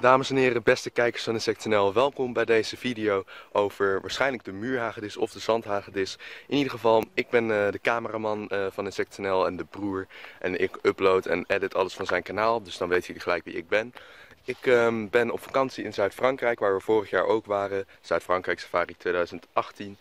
Dames en heren, beste kijkers van InsectNL, welkom bij deze video over waarschijnlijk de muurhagedis of de zandhagedis. In ieder geval, ik ben eh, de cameraman uh, van InsectNL en de broer en ik upload en edit alles van zijn kanaal, dus dan weten jullie gelijk wie ik ben. Ik ehm, ben op vakantie in Zuid-Frankrijk, waar we vorig jaar ook waren, Zuid-Frankrijk Safari 2018.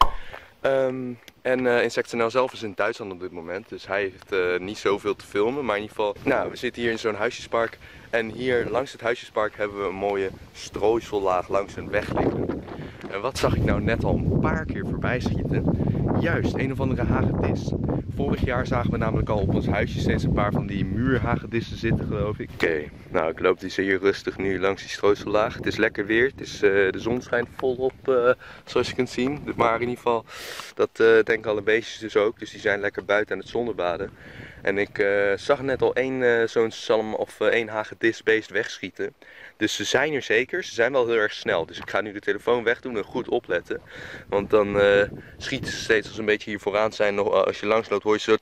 Ehm, en uh, eh, InsectNL zelf is in Duitsland op dit moment, dus hij heeft eh, niet zoveel te filmen. Maar in ieder geval, nou, we zitten hier in zo'n huisjespark. En hier langs het huisjespark hebben we een mooie strooisellaag langs een weg liggen. En wat zag ik nou net al een paar keer voorbij schieten? Juist, een of andere hagedis. Vorig jaar zagen we namelijk al op ons huisje steeds een paar van die muurhagedissen zitten, geloof ik. Oké, nou ik loop dus hier rustig nu langs die strooisellaag. Het is lekker weer, het is, eh, de zon schijnt volop, eh, zoals je kunt zien. Maar in ieder geval, dat uh, denken alle beestjes dus ook. Dus die zijn lekker buiten aan het zonnebaden. En ik eh, zag net al één eh, zo'n salm of uh, één hagedisbeest wegschieten. Dus ze zijn er zeker. Ze zijn wel heel erg snel. Dus ik ga nu de telefoon wegdoen en goed opletten. Want dan schieten ze steeds als ze een beetje hier vooraan zijn. Nog, als je langs loopt hoor je zo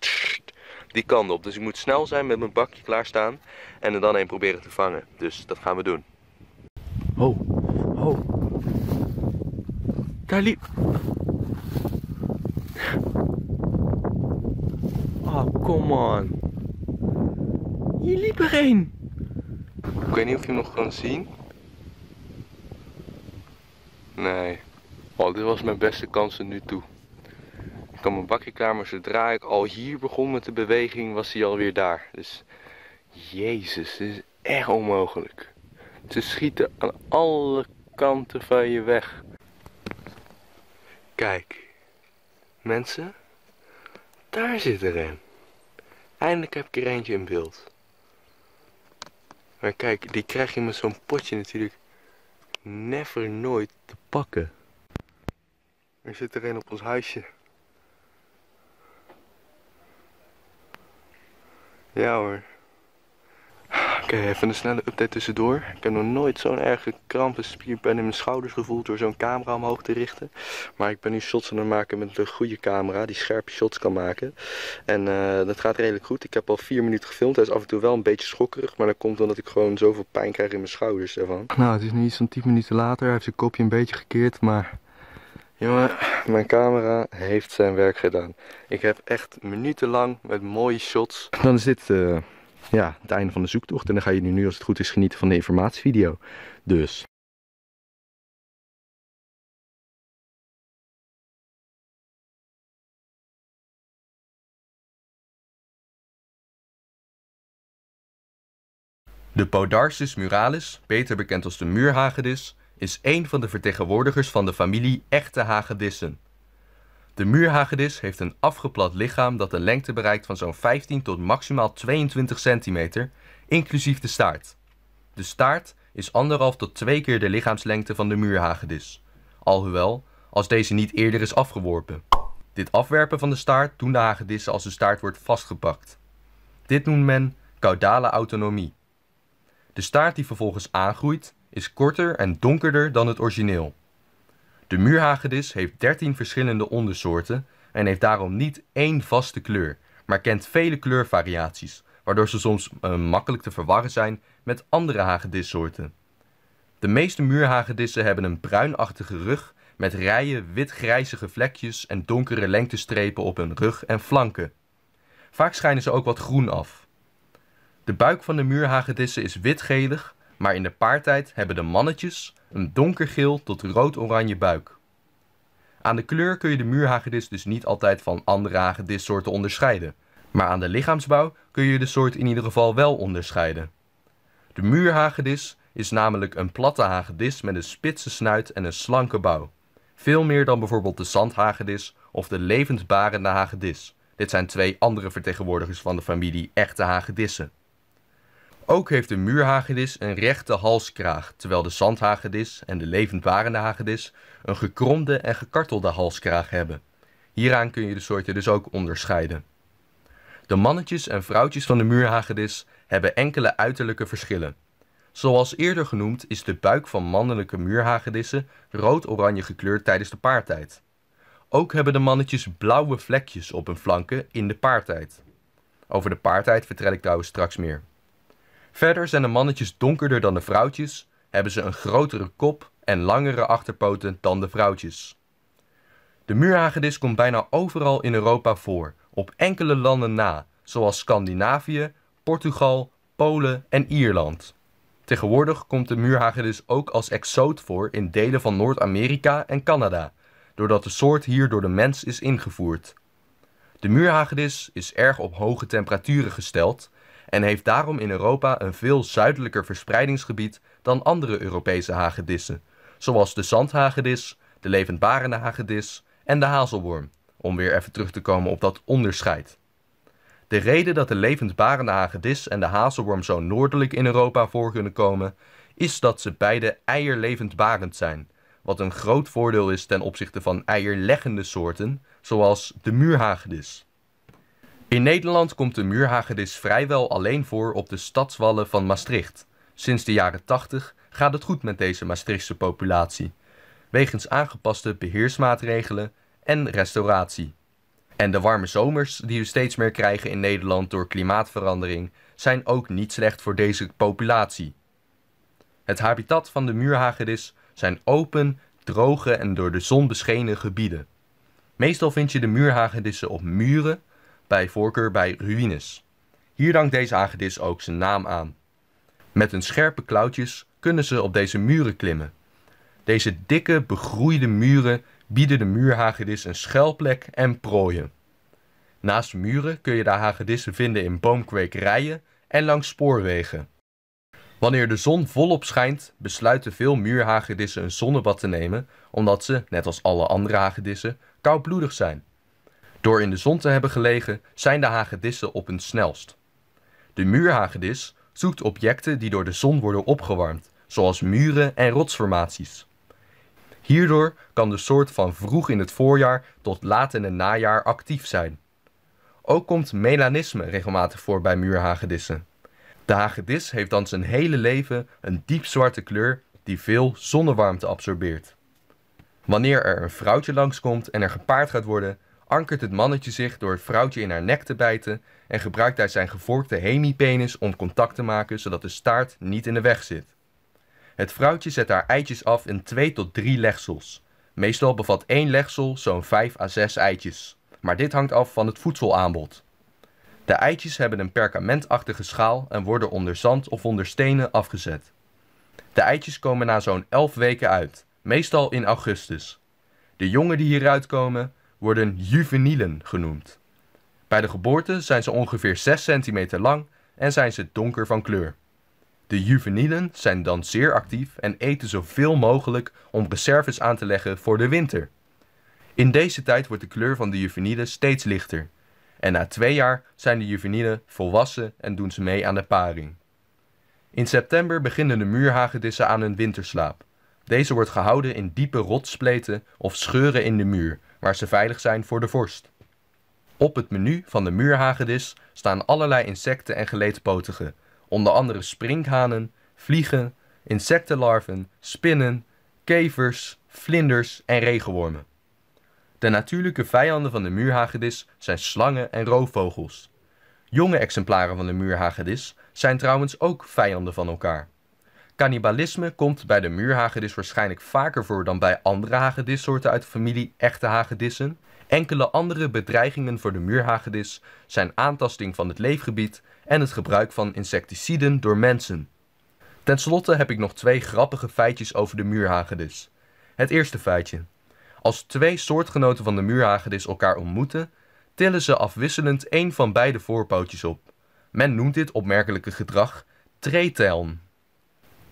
die kant op. Dus ik moet snel zijn met mijn bakje klaarstaan. En er dan één proberen te vangen. Dus dat gaan we doen. Oh, oh. Daar liep... Oh, ah, come on. Hier liep er een. Ik weet niet of je hem nog kan zien. Nee. Oh, dit was mijn beste kans tot nu toe. Ik kwam mijn bakje klaar, maar zodra ik al hier begon met de beweging, was hij alweer daar. Dus, jezus, dit is echt onmogelijk. Ze schieten aan alle kanten van je weg. Kijk, mensen, daar zit er een. Eindelijk heb ik er eentje in beeld. Maar kijk, die krijg je met zo'n potje natuurlijk never nooit te pakken. Er zit er een op ons huisje. Ja hoor. Oké, eh, even een snelle update tussendoor. Ik heb nog nooit zo'n erge kramp en spierpijn in mijn schouders gevoeld door zo'n camera omhoog te richten. Maar ik ben nu shots aan het maken met een goede camera die scherpe shots kan maken. En eh, dat gaat redelijk goed. Ik heb al vier minuten gefilmd. Hij is af en toe wel een beetje schokkerig, maar dat komt omdat ik gewoon zoveel pijn krijg in mijn schouders daarvan. Nou, het is nu iets van 10 minuten later. Hij heeft zijn kopje een beetje gekeerd, maar Jongen, mijn camera heeft zijn werk gedaan. Ik heb echt minutenlang met mooie shots. Dan is dit eh, ja, het einde van de zoektocht. En dan ga je nu, als het goed is, genieten van de informatievideo. Dus. De Podarsis muralis, beter bekend als de muurhagedis, is één van de vertegenwoordigers van de familie echte hagedissen. De muurhagedis heeft een afgeplat lichaam dat een lengte bereikt van zo'n 15 tot maximaal 22 centimeter, inclusief de staart. De staart is anderhalf tot twee keer de lichaamslengte van de muurhagedis, alhoewel als deze niet eerder is afgeworpen. Dit afwerpen van de staart doen de hagedissen als de staart wordt vastgepakt. Dit noemt men caudale autonomie. De staart die vervolgens aangroeit is korter en donkerder dan het origineel. De muurhagedis heeft 13 verschillende ondersoorten en heeft daarom niet één vaste kleur, maar kent vele kleurvariaties, waardoor ze soms eh, makkelijk te verwarren zijn met andere hagedissoorten. De meeste muurhagedissen hebben een bruinachtige rug met rijen wit-grijzige vlekjes en donkere lengtestrepen op hun rug en flanken. Vaak schijnen ze ook wat groen af. De buik van de muurhagedissen is witgelig maar in de paartijd hebben de mannetjes een donkergeel tot rood-oranje buik. Aan de kleur kun je de muurhagedis dus niet altijd van andere hagedissoorten onderscheiden, maar aan de lichaamsbouw kun je de soort in ieder geval wel onderscheiden. De muurhagedis is namelijk een platte hagedis met een spitse snuit en een slanke bouw. Veel meer dan bijvoorbeeld de zandhagedis of de levendbarende hagedis. Dit zijn twee andere vertegenwoordigers van de familie echte hagedissen. Ook heeft de muurhagedis een rechte halskraag, terwijl de zandhagedis en de levendwarende hagedis een gekromde en gekartelde halskraag hebben. Hieraan kun je de soorten dus ook onderscheiden. De mannetjes en vrouwtjes van de muurhagedis hebben enkele uiterlijke verschillen. Zoals eerder genoemd is de buik van mannelijke muurhagedissen rood-oranje gekleurd tijdens de paartijd. Ook hebben de mannetjes blauwe vlekjes op hun flanken in de paartijd. Over de paartijd vertel ik trouwens straks meer. Verder zijn de mannetjes donkerder dan de vrouwtjes, hebben ze een grotere kop en langere achterpoten dan de vrouwtjes. De muurhagedis komt bijna overal in Europa voor, op enkele landen na, zoals Scandinavië, Portugal, Polen en Ierland. Tegenwoordig komt de muurhagedis ook als exoot voor in delen van Noord-Amerika en Canada, doordat de soort hier door de mens is ingevoerd. De muurhagedis is erg op hoge temperaturen gesteld, en heeft daarom in Europa een veel zuidelijker verspreidingsgebied dan andere Europese hagedissen, zoals de zandhagedis, de levendbarende hagedis en de hazelworm, om weer even terug te komen op dat onderscheid. De reden dat de levendbarende hagedis en de hazelworm zo noordelijk in Europa voor kunnen komen, is dat ze beide barend zijn, wat een groot voordeel is ten opzichte van eierleggende soorten, zoals de muurhagedis. In Nederland komt de muurhagedis vrijwel alleen voor op de stadswallen van Maastricht. Sinds de jaren 80 gaat het goed met deze Maastrichtse populatie, wegens aangepaste beheersmaatregelen en restauratie. En de warme zomers die we steeds meer krijgen in Nederland door klimaatverandering zijn ook niet slecht voor deze populatie. Het habitat van de muurhagedis zijn open, droge en door de zon beschenen gebieden. Meestal vind je de muurhagedissen op muren bij voorkeur bij ruïnes. Hier dankt deze hagedis ook zijn naam aan. Met hun scherpe klauwtjes kunnen ze op deze muren klimmen. Deze dikke, begroeide muren bieden de muurhagedis een schuilplek en prooien. Naast muren kun je de hagedissen vinden in boomkwekerijen en langs spoorwegen. Wanneer de zon volop schijnt, besluiten veel muurhagedissen een zonnebad te nemen, omdat ze, net als alle andere hagedissen, koudbloedig zijn. Door in de zon te hebben gelegen zijn de hagedissen op hun snelst. De muurhagedis zoekt objecten die door de zon worden opgewarmd, zoals muren en rotsformaties. Hierdoor kan de soort van vroeg in het voorjaar tot laat in het najaar actief zijn. Ook komt melanisme regelmatig voor bij muurhagedissen. De hagedis heeft dan zijn hele leven een diep zwarte kleur die veel zonnewarmte absorbeert. Wanneer er een vrouwtje langskomt en er gepaard gaat worden, ankert het mannetje zich door het vrouwtje in haar nek te bijten en gebruikt hij zijn gevorkte hemipenis om contact te maken zodat de staart niet in de weg zit. Het vrouwtje zet haar eitjes af in 2 tot 3 legsels. Meestal bevat één legsel zo'n 5 à 6 eitjes, maar dit hangt af van het voedselaanbod. De eitjes hebben een perkamentachtige schaal en worden onder zand of onder stenen afgezet. De eitjes komen na zo'n 11 weken uit, meestal in augustus. De jongen die hieruit komen worden juvenielen genoemd. Bij de geboorte zijn ze ongeveer 6 centimeter lang en zijn ze donker van kleur. De juvenielen zijn dan zeer actief en eten zoveel mogelijk om reserves aan te leggen voor de winter. In deze tijd wordt de kleur van de juvenielen steeds lichter. En na twee jaar zijn de juvenielen volwassen en doen ze mee aan de paring. In september beginnen de muurhagedissen aan hun winterslaap. Deze wordt gehouden in diepe rotsspleten of scheuren in de muur, waar ze veilig zijn voor de vorst. Op het menu van de muurhagedis staan allerlei insecten en geleedpotigen, onder andere sprinkhanen, vliegen, insectenlarven, spinnen, kevers, vlinders en regenwormen. De natuurlijke vijanden van de muurhagedis zijn slangen en roofvogels. Jonge exemplaren van de muurhagedis zijn trouwens ook vijanden van elkaar. Cannibalisme komt bij de muurhagedis waarschijnlijk vaker voor dan bij andere hagedissoorten uit de familie echte hagedissen. Enkele andere bedreigingen voor de muurhagedis zijn aantasting van het leefgebied en het gebruik van insecticiden door mensen. Ten slotte heb ik nog twee grappige feitjes over de muurhagedis. Het eerste feitje. Als twee soortgenoten van de muurhagedis elkaar ontmoeten, tillen ze afwisselend één van beide voorpootjes op. Men noemt dit opmerkelijke gedrag treetelm.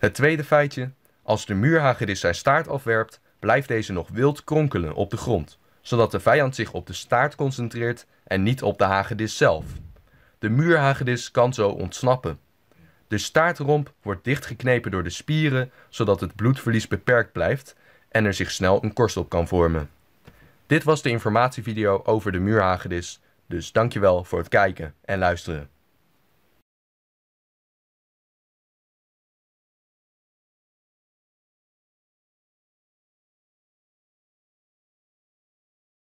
Het tweede feitje, als de muurhagedis zijn staart afwerpt, blijft deze nog wild kronkelen op de grond, zodat de vijand zich op de staart concentreert en niet op de hagedis zelf. De muurhagedis kan zo ontsnappen. De staartromp wordt dichtgeknepen door de spieren, zodat het bloedverlies beperkt blijft en er zich snel een korst op kan vormen. Dit was de informatievideo over de muurhagedis, dus dankjewel voor het kijken en luisteren.